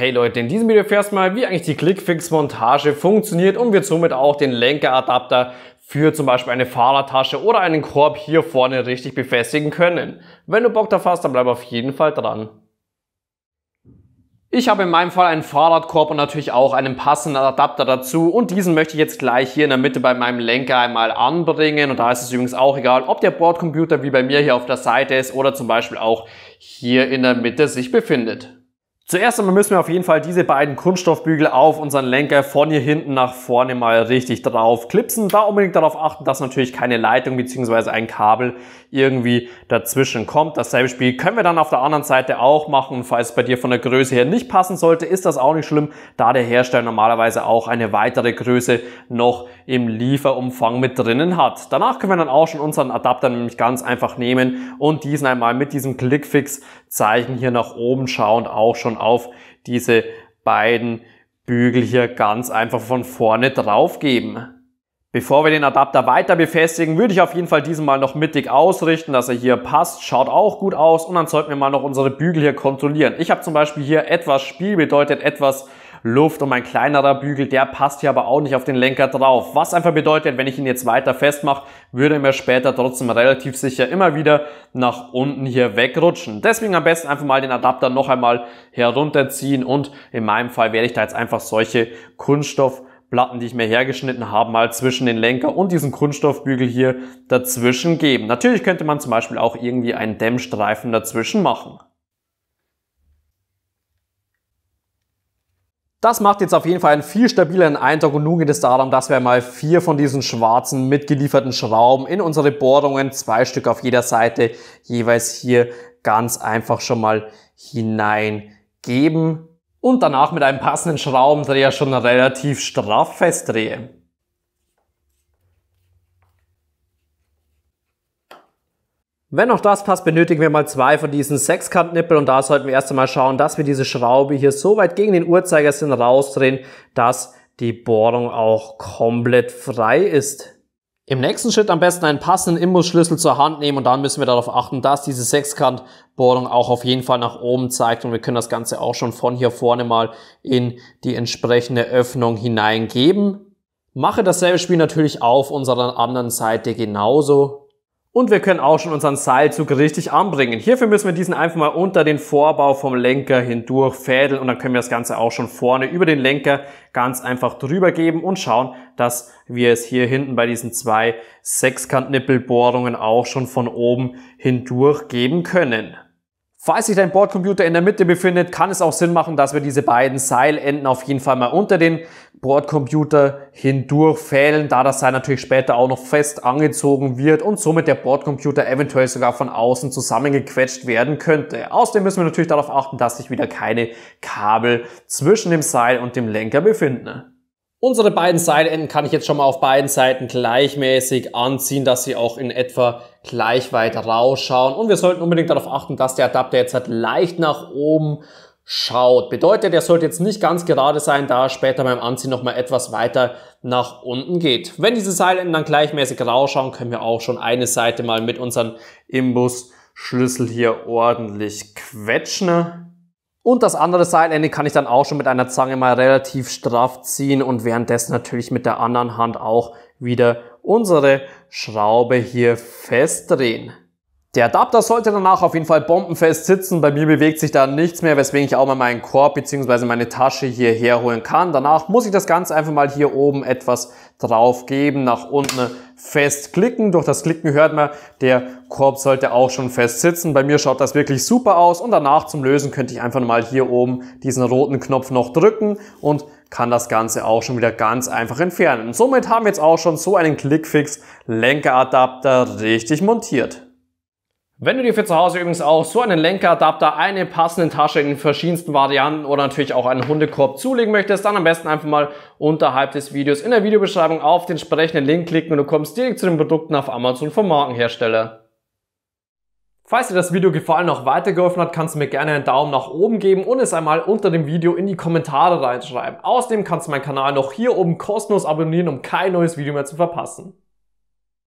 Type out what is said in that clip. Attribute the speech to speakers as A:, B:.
A: Hey Leute, in diesem Video erfährst du mal, wie eigentlich die Clickfix-Montage funktioniert und wir somit auch den Lenkeradapter für zum Beispiel eine Fahrradtasche oder einen Korb hier vorne richtig befestigen können. Wenn du Bock drauf hast, dann bleib auf jeden Fall dran. Ich habe in meinem Fall einen Fahrradkorb und natürlich auch einen passenden Adapter dazu und diesen möchte ich jetzt gleich hier in der Mitte bei meinem Lenker einmal anbringen und da ist es übrigens auch egal, ob der Bordcomputer wie bei mir hier auf der Seite ist oder zum Beispiel auch hier in der Mitte sich befindet. Zuerst einmal müssen wir auf jeden Fall diese beiden Kunststoffbügel auf unseren Lenker von hier hinten nach vorne mal richtig drauf klipsen. Da unbedingt darauf achten, dass natürlich keine Leitung bzw. ein Kabel irgendwie dazwischen kommt. Dasselbe Spiel können wir dann auf der anderen Seite auch machen. falls es bei dir von der Größe her nicht passen sollte, ist das auch nicht schlimm, da der Hersteller normalerweise auch eine weitere Größe noch im Lieferumfang mit drinnen hat. Danach können wir dann auch schon unseren Adapter nämlich ganz einfach nehmen und diesen einmal mit diesem Clickfix Zeichen hier nach oben schauend auch schon auf diese beiden Bügel hier ganz einfach von vorne drauf geben. Bevor wir den Adapter weiter befestigen, würde ich auf jeden Fall diesen mal noch mittig ausrichten, dass er hier passt. Schaut auch gut aus und dann sollten wir mal noch unsere Bügel hier kontrollieren. Ich habe zum Beispiel hier etwas Spiel, bedeutet etwas Luft und mein kleinerer Bügel, der passt hier aber auch nicht auf den Lenker drauf. Was einfach bedeutet, wenn ich ihn jetzt weiter festmache, würde er mir später trotzdem relativ sicher immer wieder nach unten hier wegrutschen. Deswegen am besten einfach mal den Adapter noch einmal herunterziehen und in meinem Fall werde ich da jetzt einfach solche Kunststoff Platten, die ich mir hergeschnitten habe, mal zwischen den Lenker und diesen Kunststoffbügel hier dazwischen geben. Natürlich könnte man zum Beispiel auch irgendwie einen Dämmstreifen dazwischen machen. Das macht jetzt auf jeden Fall einen viel stabileren Eindruck und nun geht es darum, dass wir mal vier von diesen schwarzen mitgelieferten Schrauben in unsere Bohrungen, zwei Stück auf jeder Seite, jeweils hier ganz einfach schon mal hineingeben und danach mit einem passenden Schraubendreher schon relativ straff festdrehen. Wenn auch das passt, benötigen wir mal zwei von diesen Sechskantnippel und da sollten wir erst einmal schauen, dass wir diese Schraube hier so weit gegen den Uhrzeigersinn rausdrehen, dass die Bohrung auch komplett frei ist. Im nächsten Schritt am besten einen passenden Imbusschlüssel zur Hand nehmen und dann müssen wir darauf achten, dass diese Sechskantbohrung auch auf jeden Fall nach oben zeigt und wir können das Ganze auch schon von hier vorne mal in die entsprechende Öffnung hineingeben. Mache dasselbe Spiel natürlich auf unserer anderen Seite genauso. Und wir können auch schon unseren Seilzug richtig anbringen. Hierfür müssen wir diesen einfach mal unter den Vorbau vom Lenker hindurch fädeln und dann können wir das Ganze auch schon vorne über den Lenker ganz einfach drüber geben und schauen, dass wir es hier hinten bei diesen zwei Sechskantnippelbohrungen auch schon von oben hindurch geben können. Falls sich dein Bordcomputer in der Mitte befindet, kann es auch Sinn machen, dass wir diese beiden Seilenden auf jeden Fall mal unter den Bordcomputer hindurch fällen, da das Seil natürlich später auch noch fest angezogen wird und somit der Bordcomputer eventuell sogar von außen zusammengequetscht werden könnte. Außerdem müssen wir natürlich darauf achten, dass sich wieder keine Kabel zwischen dem Seil und dem Lenker befinden. Unsere beiden Seilenden kann ich jetzt schon mal auf beiden Seiten gleichmäßig anziehen, dass sie auch in etwa gleich weit rausschauen. Und wir sollten unbedingt darauf achten, dass der Adapter jetzt halt leicht nach oben schaut. Bedeutet, er sollte jetzt nicht ganz gerade sein, da er später beim Anziehen nochmal etwas weiter nach unten geht. Wenn diese Seilenden dann gleichmäßig rausschauen, können wir auch schon eine Seite mal mit unserem Imbusschlüssel hier ordentlich quetschen. Und das andere Seilende kann ich dann auch schon mit einer Zange mal relativ straff ziehen und währenddessen natürlich mit der anderen Hand auch wieder unsere Schraube hier festdrehen. Der Adapter sollte danach auf jeden Fall bombenfest sitzen. Bei mir bewegt sich da nichts mehr, weswegen ich auch mal meinen Korb bzw. meine Tasche hier herholen kann. Danach muss ich das Ganze einfach mal hier oben etwas drauf geben, nach unten festklicken. Durch das Klicken hört man, der Korb sollte auch schon fest sitzen. Bei mir schaut das wirklich super aus und danach zum Lösen könnte ich einfach mal hier oben diesen roten Knopf noch drücken und kann das Ganze auch schon wieder ganz einfach entfernen. somit haben wir jetzt auch schon so einen Clickfix Lenkeradapter richtig montiert. Wenn du dir für zu Hause übrigens auch so einen Lenkeradapter, eine passende Tasche in verschiedensten Varianten oder natürlich auch einen Hundekorb zulegen möchtest, dann am besten einfach mal unterhalb des Videos in der Videobeschreibung auf den entsprechenden Link klicken und du kommst direkt zu den Produkten auf Amazon vom Markenhersteller. Falls dir das Video gefallen und noch weitergeholfen hat, kannst du mir gerne einen Daumen nach oben geben und es einmal unter dem Video in die Kommentare reinschreiben. Außerdem kannst du meinen Kanal noch hier oben kostenlos abonnieren, um kein neues Video mehr zu verpassen.